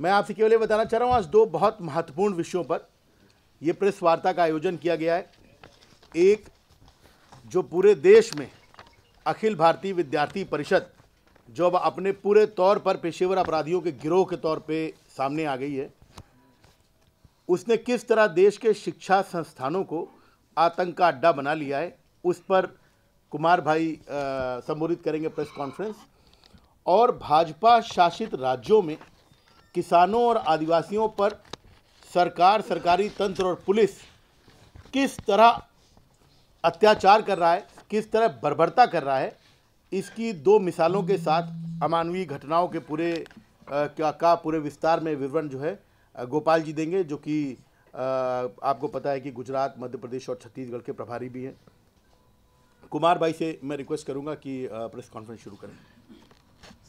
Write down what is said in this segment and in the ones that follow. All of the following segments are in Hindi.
मैं आपसे केवल ये बताना चाह रहा हूँ आज दो बहुत महत्वपूर्ण विषयों पर ये प्रेस वार्ता का आयोजन किया गया है एक जो पूरे देश में अखिल भारतीय विद्यार्थी परिषद जो अब अपने पूरे तौर पर पेशेवर अपराधियों के गिरोह के तौर पे सामने आ गई है उसने किस तरह देश के शिक्षा संस्थानों को आतंक का अड्डा बना लिया है उस पर कुमार भाई संबोधित करेंगे प्रेस कॉन्फ्रेंस और भाजपा शासित राज्यों में किसानों और आदिवासियों पर सरकार सरकारी तंत्र और पुलिस किस तरह अत्याचार कर रहा है किस तरह बर्बरता कर रहा है इसकी दो मिसालों के साथ अमानवीय घटनाओं के पूरे का, का पूरे विस्तार में विवरण जो है गोपाल जी देंगे जो कि आपको पता है कि गुजरात मध्य प्रदेश और छत्तीसगढ़ के प्रभारी भी हैं कुमार भाई से मैं रिक्वेस्ट करूंगा कि प्रेस कॉन्फ्रेंस शुरू करें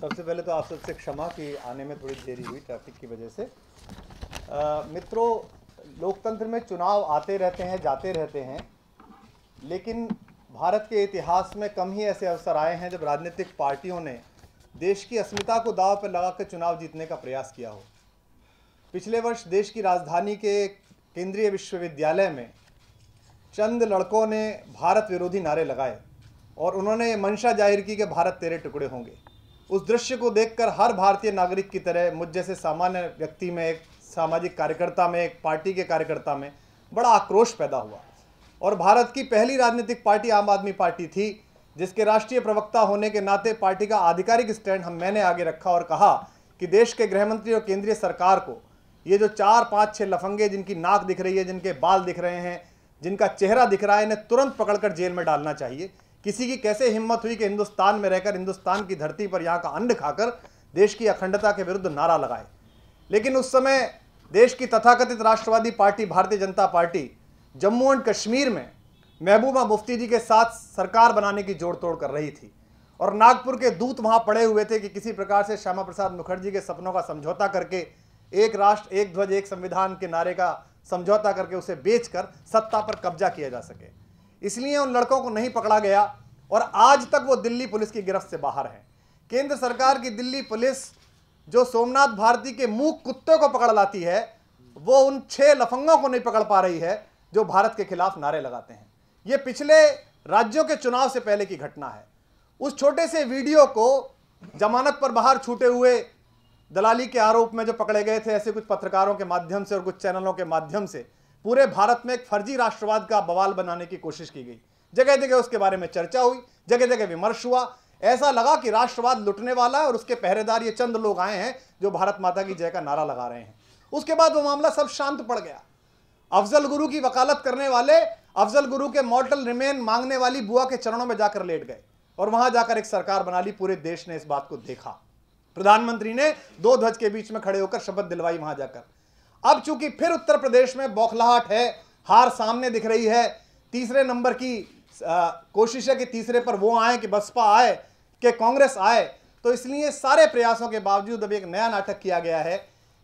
सबसे पहले तो आप सबसे क्षमा की आने में थोड़ी देरी हुई ट्रैफिक की वजह से आ, मित्रों लोकतंत्र में चुनाव आते रहते हैं जाते रहते हैं लेकिन भारत के इतिहास में कम ही ऐसे अवसर आए हैं जब राजनीतिक पार्टियों ने देश की अस्मिता को दाव पर लगाकर चुनाव जीतने का प्रयास किया हो पिछले वर्ष देश की राजधानी के केंद्रीय विश्वविद्यालय में चंद लड़कों ने भारत विरोधी नारे लगाए और उन्होंने मंशा जाहिर की कि भारत तेरे टुकड़े होंगे उस दृश्य को देखकर हर भारतीय नागरिक की तरह मुझ जैसे सामान्य व्यक्ति में एक सामाजिक कार्यकर्ता में एक पार्टी के कार्यकर्ता में बड़ा आक्रोश पैदा हुआ और भारत की पहली राजनीतिक पार्टी आम आदमी पार्टी थी जिसके राष्ट्रीय प्रवक्ता होने के नाते पार्टी का आधिकारिक स्टैंड हम मैंने आगे रखा और कहा कि देश के गृहमंत्री और केंद्रीय सरकार को ये जो चार पाँच छः लफंगे जिनकी नाक दिख रही है जिनके बाल दिख रहे हैं जिनका चेहरा दिख रहा है इन्हें तुरंत पकड़कर जेल में डालना चाहिए किसी की कैसे हिम्मत हुई कि हिंदुस्तान में रहकर हिंदुस्तान की धरती पर यहाँ का अन्न खाकर देश की अखंडता के विरुद्ध नारा लगाए लेकिन उस समय देश की तथाकथित राष्ट्रवादी पार्टी भारतीय जनता पार्टी जम्मू एंड कश्मीर में महबूबा मुफ्ती जी के साथ सरकार बनाने की जोड़ तोड़ कर रही थी और नागपुर के दूत वहाँ पड़े हुए थे कि किसी प्रकार से श्यामा प्रसाद मुखर्जी के सपनों का समझौता करके एक राष्ट्र एक ध्वज एक संविधान के नारे का समझौता करके उसे बेचकर सत्ता पर कब्जा किया जा सके इसलिए उन लड़कों को नहीं पकड़ा गया और आज तक वो दिल्ली पुलिस की गिरफ्त से बाहर हैं केंद्र सरकार की दिल्ली पुलिस जो सोमनाथ भारती के मुंह कुत्ते को पकड़ लाती है वो उन छह लफंगों को नहीं पकड़ पा रही है जो भारत के खिलाफ नारे लगाते हैं ये पिछले राज्यों के चुनाव से पहले की घटना है उस छोटे से वीडियो को जमानत पर बाहर छूटे हुए दलाली के आरोप में जो पकड़े गए थे ऐसे कुछ पत्रकारों के माध्यम से और कुछ चैनलों के माध्यम से पूरे भारत में एक फर्जी राष्ट्रवाद का बवाल बनाने की कोशिश की गई जगह जगह उसके बारे में चर्चा हुई जगह जगह विमर्श हुआ ऐसा लगा कि राष्ट्रवाद लुटने वाला है और उसके पहरेदार ये चंद लोग आए हैं जो भारत माता की जय का नारा लगा रहे हैं उसके बाद वो मामला सब शांत पड़ गया अफजल गुरु की वकालत करने वाले अफजल गुरु के मॉडल रिमेन मांगने वाली बुआ के चरणों में जाकर लेट गए और वहां जाकर एक सरकार बना ली पूरे देश ने इस बात को देखा प्रधानमंत्री ने दो ध्वज के बीच में खड़े होकर शपथ दिलवाई वहां जाकर अब चूंकि फिर उत्तर प्रदेश में बौखलाहट है हार सामने दिख रही है तीसरे नंबर की कोशिश है कि तीसरे पर वो आए कि बसपा आए कि कांग्रेस आए तो इसलिए सारे प्रयासों के बावजूद अभी एक नया नाटक किया गया है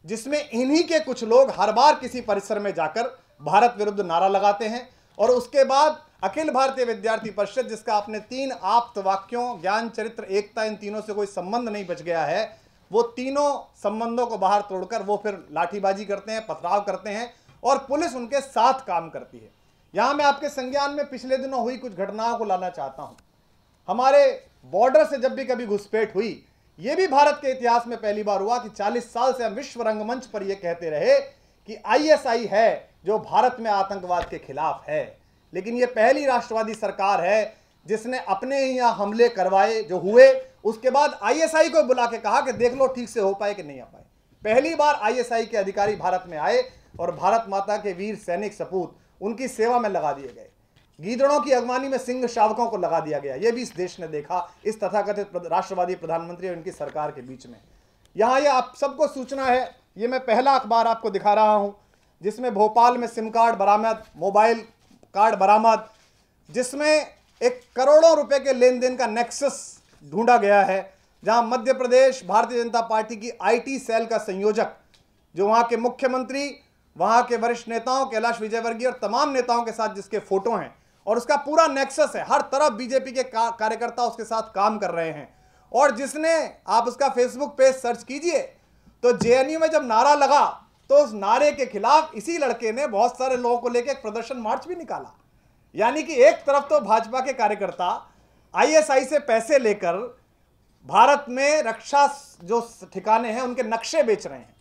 जिसमें इन्हीं के कुछ लोग हर बार किसी परिसर में जाकर भारत विरुद्ध नारा लगाते हैं और उसके बाद अखिल भारतीय विद्यार्थी परिषद जिसका आपने तीन आप्त वाक्यों ज्ञान चरित्र एकता इन तीनों से कोई संबंध नहीं बच गया है वो तीनों संबंधों को बाहर तोड़कर वो फिर लाठीबाजी करते हैं पथराव करते हैं और पुलिस उनके साथ काम करती है यहां मैं आपके संज्ञान में पिछले दिनों हुई कुछ घटनाओं को लाना चाहता हूं हमारे बॉर्डर से जब भी कभी घुसपैठ हुई यह भी भारत के इतिहास में पहली बार हुआ कि 40 साल से हम विश्व रंगमंच पर यह कहते रहे कि आईएसआई है जो भारत में आतंकवाद के खिलाफ है लेकिन यह पहली राष्ट्रवादी सरकार है जिसने अपने ही यहां हमले करवाए जो हुए उसके बाद आईएसआई को बुला के कहा कि देख लो ठीक से हो पाए कि नहीं हो पाए पहली बार आईएसआई के अधिकारी भारत में आए और भारत माता के वीर सैनिक सपूत उनकी सेवा में लगा दिए गए गीदड़ों की अगवानी में सिंह शावकों को लगा दिया गया यह भी इस देश ने देखा इस तथाकथित राष्ट्रवादी प्रधानमंत्री और इनकी सरकार के बीच में यहाँ यह आप सबको सूचना है ये मैं पहला अखबार आपको दिखा रहा हूँ जिसमें भोपाल में सिम कार्ड बरामद मोबाइल कार्ड बरामद जिसमें एक करोड़ों रुपए के लेन देन का नेक्सस ढूंढा गया है जहां मध्य प्रदेश भारतीय जनता पार्टी की आईटी सेल का संयोजक जो वहां के मुख्यमंत्री वहां के वरिष्ठ नेताओं कैलाश विजयवर्गीय और तमाम नेताओं के साथ जिसके फोटो हैं और उसका पूरा नेक्सस है हर तरफ बीजेपी के कार्यकर्ता उसके साथ काम कर रहे हैं और जिसने आप उसका फेसबुक पेज सर्च कीजिए तो जे में जब नारा लगा तो उस नारे के खिलाफ इसी लड़के ने बहुत सारे लोगों को लेकर एक प्रदर्शन मार्च भी निकाला यानी कि एक तरफ तो भाजपा के कार्यकर्ता आईएसआई से पैसे लेकर भारत में रक्षा जो ठिकाने हैं उनके नक्शे बेच रहे हैं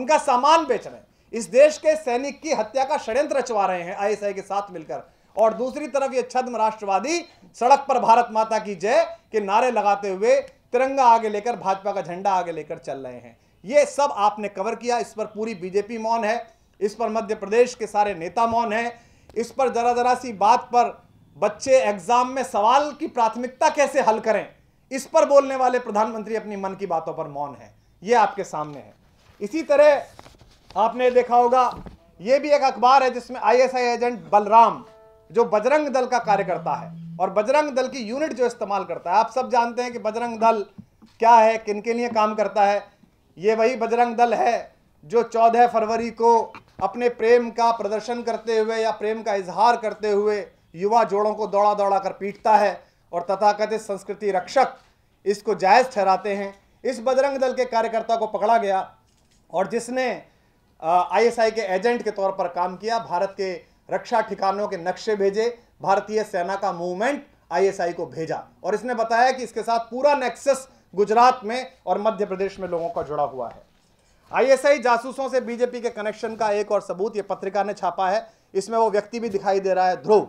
उनका सामान बेच रहे हैं इस देश के सैनिक की हत्या का षड्यंत्र रचवा रहे हैं आईएसआई के साथ मिलकर और दूसरी तरफ ये छद्म राष्ट्रवादी सड़क पर भारत माता की जय के नारे लगाते हुए तिरंगा आगे लेकर भाजपा का झंडा आगे लेकर चल रहे हैं ये सब आपने कवर किया इस पर पूरी बीजेपी मौन है इस पर मध्य प्रदेश के सारे नेता मौन है इस पर जरा जरा सी बात पर बच्चे एग्जाम में सवाल की प्राथमिकता कैसे हल करें इस पर बोलने वाले प्रधानमंत्री अपनी मन की बातों पर मौन है यह आपके सामने है इसी तरह आपने देखा होगा ये भी एक अखबार है जिसमें आईएसआई एजेंट बलराम जो बजरंग दल का कार्यकर्ता है और बजरंग दल की यूनिट जो इस्तेमाल करता है आप सब जानते हैं कि बजरंग दल क्या है किन के लिए काम करता है ये वही बजरंग दल है जो 14 फरवरी को अपने प्रेम का प्रदर्शन करते हुए या प्रेम का इजहार करते हुए युवा जोड़ों को दौड़ा दौड़ा कर पीटता है और तथाकथित संस्कृति रक्षक इसको जायज़ ठहराते हैं इस बजरंग दल के कार्यकर्ता को पकड़ा गया और जिसने आईएसआई के एजेंट के तौर पर काम किया भारत के रक्षा ठिकानों के नक्शे भेजे भारतीय सेना का मूवमेंट आईएसआई को भेजा और इसने बताया कि इसके साथ पूरा नेक्सस गुजरात में और मध्य प्रदेश में लोगों का जुड़ा हुआ है आईएसआई जासूसों से बीजेपी के कनेक्शन का एक और सबूत ये पत्रिका ने छापा है इसमें वो व्यक्ति भी दिखाई दे रहा है ध्रुव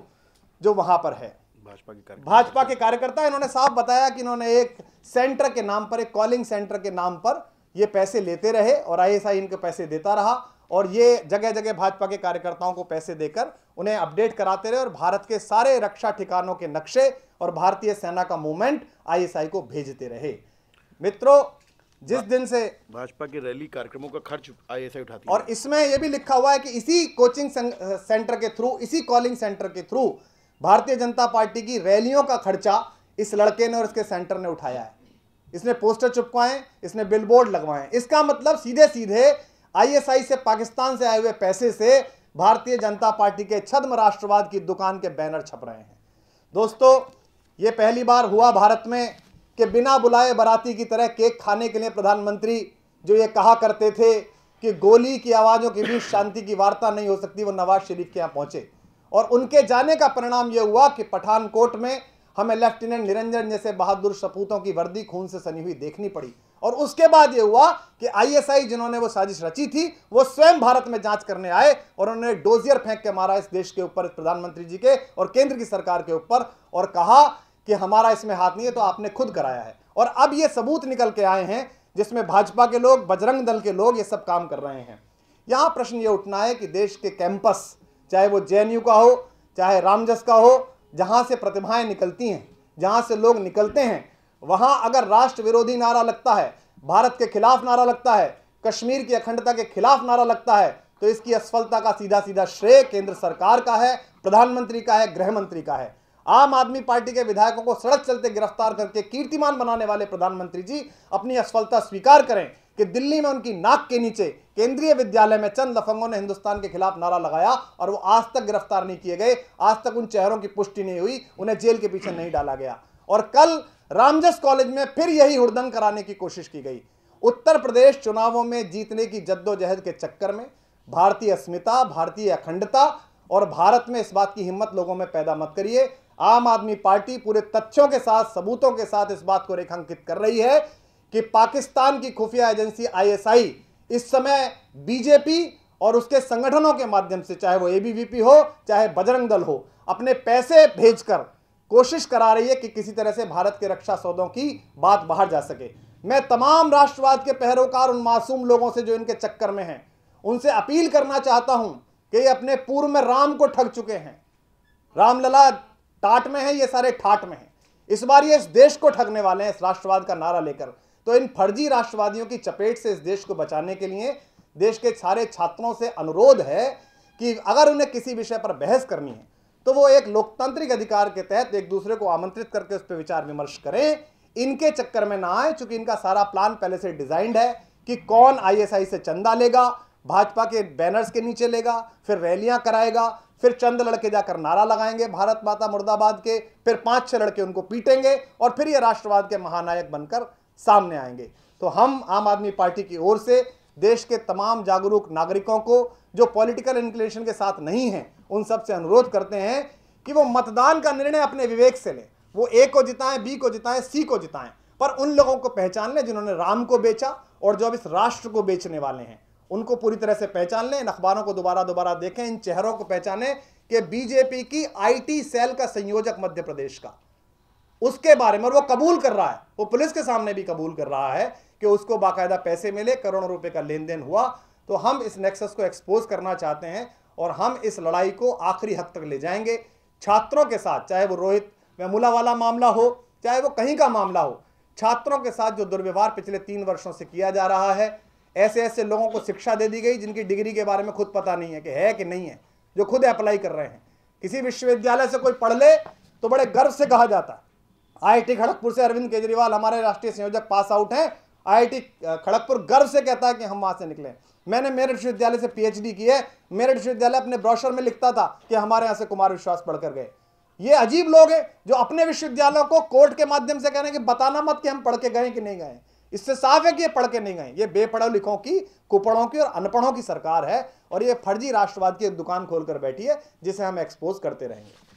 जो वहां पर है भाजपा के भाजपा के कार्यकर्ता इन्होंने साफ बताया कि इन्होंने एक सेंटर के नाम पर एक कॉलिंग सेंटर के नाम पर ये पैसे लेते रहे और आईएसआई इनके पैसे देता रहा और ये जगह जगह भाजपा के कार्यकर्ताओं को पैसे देकर उन्हें अपडेट कराते रहे और भारत के सारे रक्षा ठिकानों के नक्शे और भारतीय सेना का मूवमेंट आईएसआई को भेजते रहे मित्रों जिस दिन से भाजपा के रैली कार्यक्रमों का खर्च आईएसआई उठाती और इसमें यह भी लिखा हुआ है कि इसी कोचिंग सेंटर के थ्रू इसी कॉलिंग सेंटर के थ्रू भारतीय जनता पार्टी की रैलियों का खर्चा इस लड़के ने और इसके सेंटर ने उठाया है इसने पोस्टर चुपकाए इसने बिलबोर्ड लगवाए इसका मतलब सीधे सीधे आईएसआई से पाकिस्तान से आए हुए पैसे से भारतीय जनता पार्टी के छद्म राष्ट्रवाद की दुकान के बैनर छप रहे हैं दोस्तों ये पहली बार हुआ भारत में कि बिना बुलाए बराती की तरह केक खाने के लिए प्रधानमंत्री जो ये कहा करते थे कि गोली की आवाज़ों के बीच शांति की वार्ता नहीं हो सकती वो नवाज शरीफ के यहाँ पहुंचे और उनके जाने का परिणाम यह हुआ कि पठानकोट में हमें लेफ्टिनेंट निरंजन जैसे बहादुर सपूतों की वर्दी खून से सनी हुई देखनी पड़ी और उसके बाद ये हुआ कि आईएसआई जिन्होंने वो साजिश रची थी वो स्वयं भारत में जांच करने आए और उन्होंने डोजियर फेंक के मारा इस देश के ऊपर प्रधानमंत्री जी के और केंद्र की सरकार के ऊपर और कहा कि हमारा इसमें हाथ नहीं है तो आपने खुद कराया है और अब ये सबूत निकल के आए हैं जिसमें भाजपा के लोग बजरंग दल के लोग ये सब काम कर रहे हैं यहां प्रश्न ये उठना है कि देश के कैंपस चाहे वो जेएनयू का हो चाहे रामजस का हो जहाँ से प्रतिभाएं निकलती हैं जहाँ से लोग निकलते हैं वहाँ अगर राष्ट्र विरोधी नारा लगता है भारत के खिलाफ नारा लगता है कश्मीर की अखंडता के खिलाफ नारा लगता है तो इसकी असफलता का सीधा सीधा श्रेय केंद्र सरकार का है प्रधानमंत्री का है गृह मंत्री का है आम आदमी पार्टी के विधायकों को सड़क चलते गिरफ्तार करके कीर्तिमान बनाने वाले प्रधानमंत्री जी अपनी असफलता स्वीकार करें कि दिल्ली में उनकी नाक के नीचे केंद्रीय विद्यालय में चंद लफंगों ने हिंदुस्तान के खिलाफ नारा लगाया और वो आज तक गिरफ्तार नहीं किए गए आज तक उन चेहरों की पुष्टि नहीं हुई उन्हें जेल के पीछे नहीं डाला गया और कल रामजस कॉलेज में फिर यही हुड़दंग कराने की कोशिश की गई उत्तर प्रदेश चुनावों में जीतने की जद्दोजहद के चक्कर में भारतीय अस्मिता भारतीय अखंडता और भारत में इस बात की हिम्मत लोगों में पैदा मत करिए आम आदमी पार्टी पूरे तथ्यों के साथ सबूतों के साथ इस बात को रेखांकित कर रही है कि पाकिस्तान की खुफिया एजेंसी आईएसआई इस समय बीजेपी और उसके संगठनों के माध्यम से चाहे वो एबीवीपी हो चाहे बजरंग दल हो अपने पैसे भेजकर कोशिश करा रही है कि किसी तरह से भारत के रक्षा सौदों की बात बाहर जा सके मैं तमाम राष्ट्रवाद के पहरोकार उन मासूम लोगों से जो इनके चक्कर में हैं उनसे अपील करना चाहता हूं कि ये अपने पूर्व में राम को ठग चुके हैं रामलला टाट में है ये सारे ठाट में है इस बार ये इस देश को ठगने वाले हैं इस राष्ट्रवाद का नारा लेकर तो इन फर्जी राष्ट्रवादियों की चपेट से इस देश को बचाने के लिए देश के सारे छात्रों से अनुरोध है कि अगर उन्हें किसी विषय पर बहस करनी है तो वो एक लोकतांत्रिक अधिकार के तहत एक दूसरे को आमंत्रित करके उस पर विचार विमर्श करें इनके चक्कर में ना आए चूंकि इनका सारा प्लान पहले से डिजाइंड है कि कौन आईएसआई से चंदा लेगा भाजपा के बैनर्स के नीचे लेगा फिर रैलियां कराएगा फिर चंद लड़के जाकर नारा लगाएंगे भारत माता मुर्दाबाद के फिर पांच छह लड़के उनको पीटेंगे और फिर ये राष्ट्रवाद के महानायक बनकर सामने आएंगे तो हम आम आदमी पार्टी की ओर से देश के तमाम जागरूक नागरिकों को जो पॉलिटिकल इंक्लेशन के साथ नहीं हैं उन सब से अनुरोध करते हैं कि वो मतदान का निर्णय अपने विवेक से लें वो ए को जिताएं बी को जिताएं सी को जिताएं पर उन लोगों को पहचान लें जिन्होंने राम को बेचा और जो अब इस राष्ट्र को बेचने वाले हैं उनको पूरी तरह से पहचान लें इन अखबारों को दोबारा दोबारा देखें इन चेहरों को पहचानें कि बीजेपी की आईटी सेल का संयोजक मध्य प्रदेश का उसके बारे में और वो कबूल कर रहा है वो पुलिस के सामने भी कबूल कर रहा है कि उसको बाकायदा पैसे मिले करोड़ों रुपए का लेन देन हुआ तो हम इस नेक्सस को एक्सपोज करना चाहते हैं और हम इस लड़ाई को आखिरी हद तक ले जाएंगे छात्रों के साथ चाहे वो रोहित मेमूला वाला मामला हो चाहे वो कहीं का मामला हो छात्रों के साथ जो दुर्व्यवहार पिछले तीन वर्षों से किया जा रहा है ऐसे ऐसे लोगों को शिक्षा दे दी गई जिनकी डिग्री के बारे में खुद पता नहीं है कि है कि नहीं है जो खुद अप्लाई कर रहे हैं किसी विश्वविद्यालय से कोई पढ़ ले तो बड़े गर्व से कहा जाता है आईआईटी खड़गपुर से अरविंद केजरीवाल हमारे राष्ट्रीय संयोजक पास आउट हैं आईआईटी खड़गपुर गर्व से कहता है कि हम वहां से निकले मैंने मेरठ विश्वविद्यालय से पीएचडी की है मेरठ विश्वविद्यालय अपने ब्रोशर में लिखता था कि हमारे यहाँ से कुमार विश्वास पढ़कर गए ये अजीब लोग हैं जो अपने विश्वविद्यालयों को कोर्ट के माध्यम से कह रहे हैं कि बताना मत कि हम पढ़ के गए कि नहीं गए इससे साफ है कि ये पढ़ के नहीं गए ये बेपढ़ो लिखों की कुपड़ों की और अनपढ़ों की सरकार है और ये फर्जी राष्ट्रवाद की एक दुकान खोलकर बैठी है जिसे हम एक्सपोज करते रहेंगे